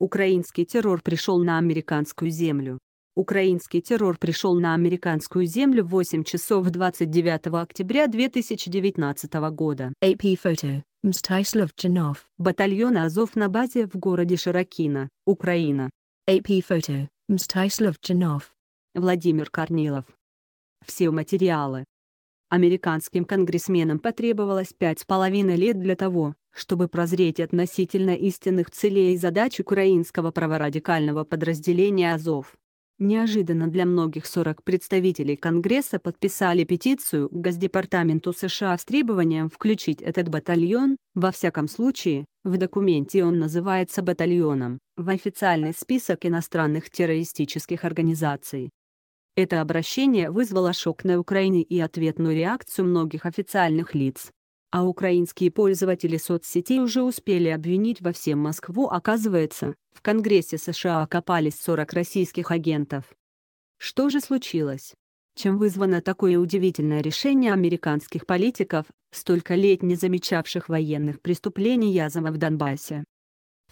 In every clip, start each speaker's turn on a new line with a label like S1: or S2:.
S1: Украинский террор пришел на американскую землю. Украинский террор пришел на американскую землю в 8 часов 29 октября 2019 года. AP Photo. Мстислав Чинов. Батальон Азов на базе в городе Широкино, Украина. AP Photo. Мстислав Чинов. Владимир Корнилов. Все материалы Американским конгрессменам потребовалось пять с половиной лет для того, чтобы прозреть относительно истинных целей и задач украинского праворадикального подразделения «Азов». Неожиданно для многих 40 представителей Конгресса подписали петицию к Госдепартаменту США с требованием включить этот батальон, во всяком случае, в документе он называется батальоном, в официальный список иностранных террористических организаций. Это обращение вызвало шок на Украине и ответную реакцию многих официальных лиц. А украинские пользователи соцсетей уже успели обвинить во всем Москву. Оказывается, в Конгрессе США окопались 40 российских агентов. Что же случилось? Чем вызвано такое удивительное решение американских политиков, столько лет не замечавших военных преступлений Язова в Донбассе?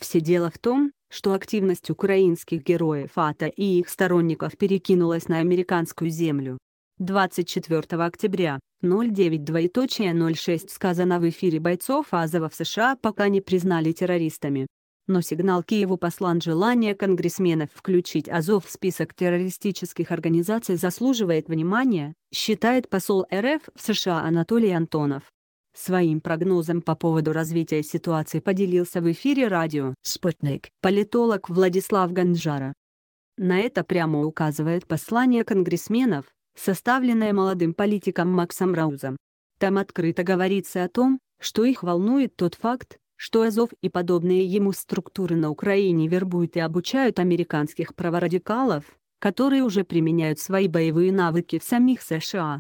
S1: Все дело в том, что активность украинских героев АТО и их сторонников перекинулась на американскую землю. 24 октября, 09.06 сказано в эфире бойцов Азова в США пока не признали террористами. Но сигнал Киеву послан желание конгрессменов включить Азов в список террористических организаций заслуживает внимания, считает посол РФ в США Анатолий Антонов. Своим прогнозом по поводу развития ситуации поделился в эфире радио «Спутник» политолог Владислав Ганджара. На это прямо указывает послание конгрессменов, составленное молодым политиком Максом Раузом. Там открыто говорится о том, что их волнует тот факт, что Азов и подобные ему структуры на Украине вербуют и обучают американских праворадикалов, которые уже применяют свои боевые навыки в самих США.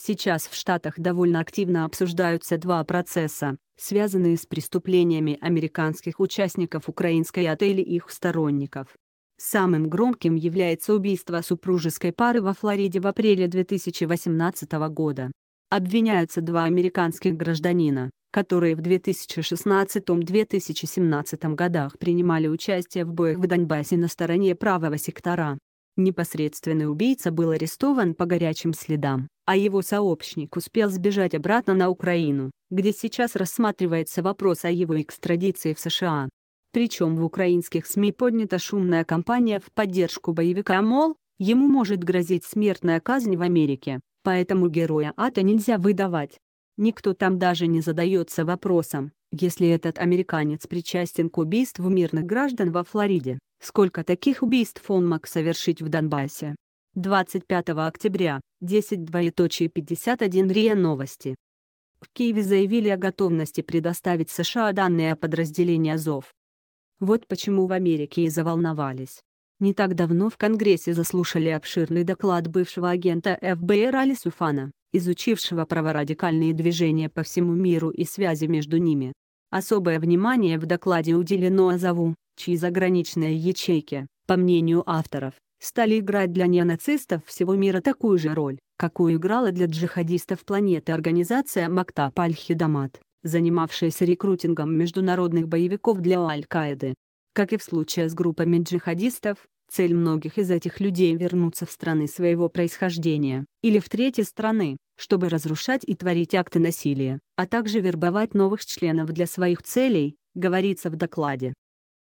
S1: Сейчас в Штатах довольно активно обсуждаются два процесса, связанные с преступлениями американских участников украинской АТО или их сторонников. Самым громким является убийство супружеской пары во Флориде в апреле 2018 года. Обвиняются два американских гражданина, которые в 2016-2017 годах принимали участие в боях в Донбассе на стороне правого сектора. Непосредственный убийца был арестован по горячим следам, а его сообщник успел сбежать обратно на Украину, где сейчас рассматривается вопрос о его экстрадиции в США. Причем в украинских СМИ поднята шумная кампания в поддержку боевика, мол, ему может грозить смертная казнь в Америке, поэтому героя ада нельзя выдавать. Никто там даже не задается вопросом, если этот американец причастен к убийству мирных граждан во Флориде. Сколько таких убийств он мог совершить в Донбассе? 25 октября, 10 РИА Новости. В Киеве заявили о готовности предоставить США данные о подразделении АЗОВ. Вот почему в Америке и заволновались. Не так давно в Конгрессе заслушали обширный доклад бывшего агента ФБР Али Суфана, изучившего праворадикальные движения по всему миру и связи между ними. Особое внимание в докладе уделено Азову, чьи заграничные ячейки, по мнению авторов, стали играть для неонацистов всего мира такую же роль, какую играла для джихадистов планеты организация Мактаб Аль-Хидамат, занимавшаяся рекрутингом международных боевиков для Аль-Каиды. Как и в случае с группами джихадистов, цель многих из этих людей вернуться в страны своего происхождения, или в третьи страны, чтобы разрушать и творить акты насилия, а также вербовать новых членов для своих целей, говорится в докладе.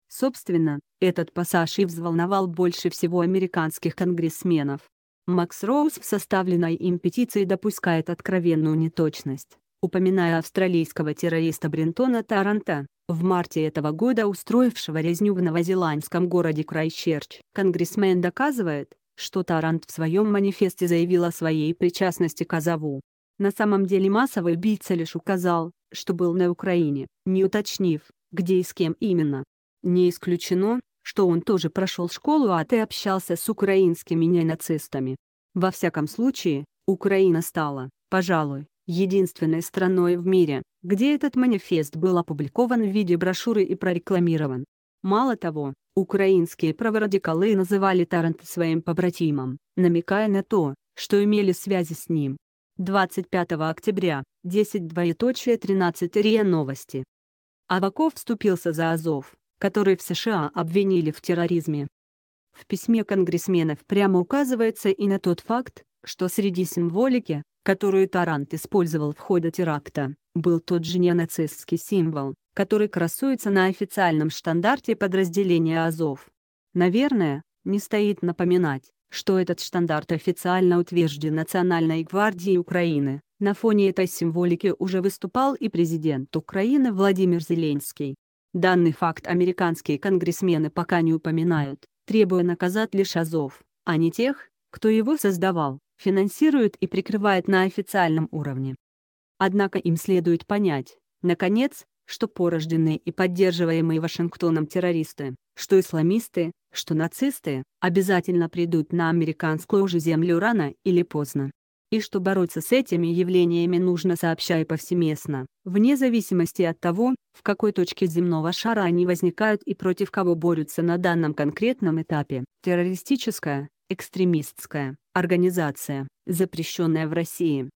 S1: Собственно, этот пассаж и взволновал больше всего американских конгрессменов. Макс Роуз в составленной им петиции допускает откровенную неточность, упоминая австралийского террориста Брентона Таранта, в марте этого года устроившего резню в новозеландском городе Крайчерч. Конгрессмен доказывает, что Тарант в своем манифесте заявил о своей причастности к Азову. На самом деле массовый убийца лишь указал, что был на Украине, не уточнив, где и с кем именно. Не исключено, что он тоже прошел школу а ты общался с украинскими ненацистами. Во всяком случае, Украина стала, пожалуй, единственной страной в мире, где этот манифест был опубликован в виде брошюры и прорекламирован. Мало того, украинские праворадикалы называли Таранта своим побратимом, намекая на то, что имели связи с ним. 25 октября, 10 двоеточие РИА Новости. Аваков вступился за Азов, который в США обвинили в терроризме. В письме конгрессменов прямо указывается и на тот факт, что среди символики, которую Тарант использовал в ходе теракта, был тот же неонацистский символ, который красуется на официальном штандарте подразделения АЗОВ. Наверное, не стоит напоминать, что этот штандарт официально утвержден Национальной гвардией Украины. На фоне этой символики уже выступал и президент Украины Владимир Зеленский. Данный факт американские конгрессмены пока не упоминают, требуя наказать лишь Азов, а не тех, кто его создавал, финансирует и прикрывает на официальном уровне. Однако им следует понять, наконец, что порожденные и поддерживаемые Вашингтоном террористы, что исламисты, что нацисты, обязательно придут на американскую же землю рано или поздно и что бороться с этими явлениями нужно сообща и повсеместно, вне зависимости от того, в какой точке земного шара они возникают и против кого борются на данном конкретном этапе. Террористическая, экстремистская организация, запрещенная в России,